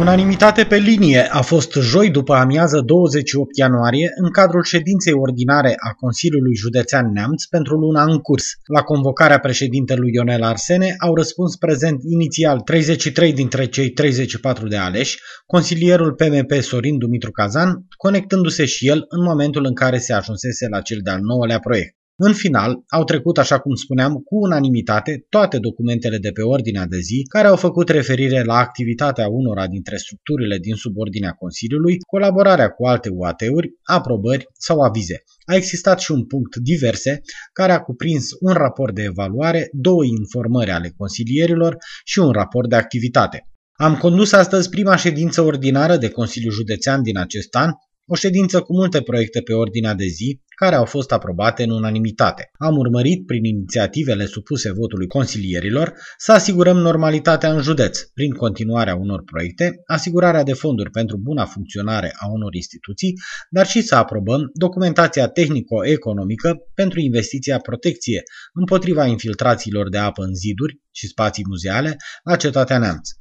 Unanimitate pe linie a fost joi după amiază 28 ianuarie în cadrul ședinței ordinare a Consiliului Județean Neamț pentru luna în curs. La convocarea președintelui Ionel Arsene au răspuns prezent inițial 33 dintre cei 34 de aleși, consilierul PMP Sorin Dumitru Cazan, conectându-se și el în momentul în care se ajunsese la cel de-al nouălea proiect. În final, au trecut, așa cum spuneam, cu unanimitate toate documentele de pe ordinea de zi care au făcut referire la activitatea unora dintre structurile din subordinea Consiliului, colaborarea cu alte UAT-uri, aprobări sau avize. A existat și un punct diverse care a cuprins un raport de evaluare, două informări ale consilierilor și un raport de activitate. Am condus astăzi prima ședință ordinară de Consiliul Județean din acest an, o ședință cu multe proiecte pe ordinea de zi, care au fost aprobate în unanimitate. Am urmărit, prin inițiativele supuse votului consilierilor, să asigurăm normalitatea în județ, prin continuarea unor proiecte, asigurarea de fonduri pentru buna funcționare a unor instituții, dar și să aprobăm documentația tehnico-economică pentru investiția protecție împotriva infiltrațiilor de apă în ziduri și spații muzeale la Cetatea Neamță.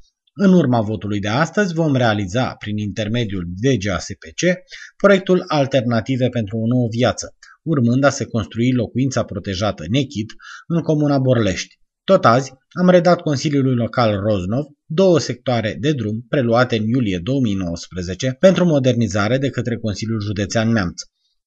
În urma votului de astăzi vom realiza, prin intermediul DGASPC, proiectul Alternative pentru o nouă viață, urmând a se construi locuința protejată Nechit în comuna Borlești. Tot azi am redat Consiliului Local Roznov două sectoare de drum preluate în iulie 2019 pentru modernizare de către Consiliul Județean Neamț.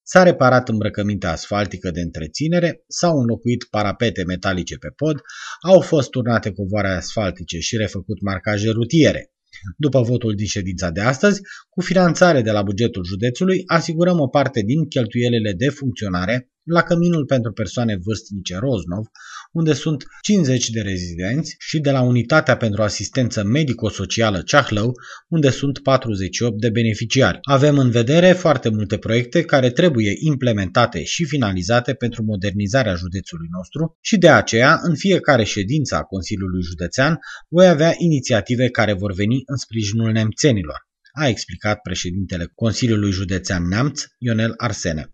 S-a reparat îmbrăcămintea asfaltică de întreținere, s-au înlocuit parapete metalice pe pod, au fost turnate covoare asfaltice și refăcut marcaje rutiere. După votul din ședința de astăzi, cu finanțare de la bugetul județului, asigurăm o parte din cheltuielile de funcționare la Căminul pentru Persoane Vârstnice Roznov, unde sunt 50 de rezidenți, și de la Unitatea pentru Asistență Medico-Socială Ceahlău, unde sunt 48 de beneficiari. Avem în vedere foarte multe proiecte care trebuie implementate și finalizate pentru modernizarea județului nostru și de aceea, în fiecare ședință a Consiliului Județean, voi avea inițiative care vor veni în sprijinul nemțenilor a explicat președintele Consiliului Județean Neamț, Ionel Arsene.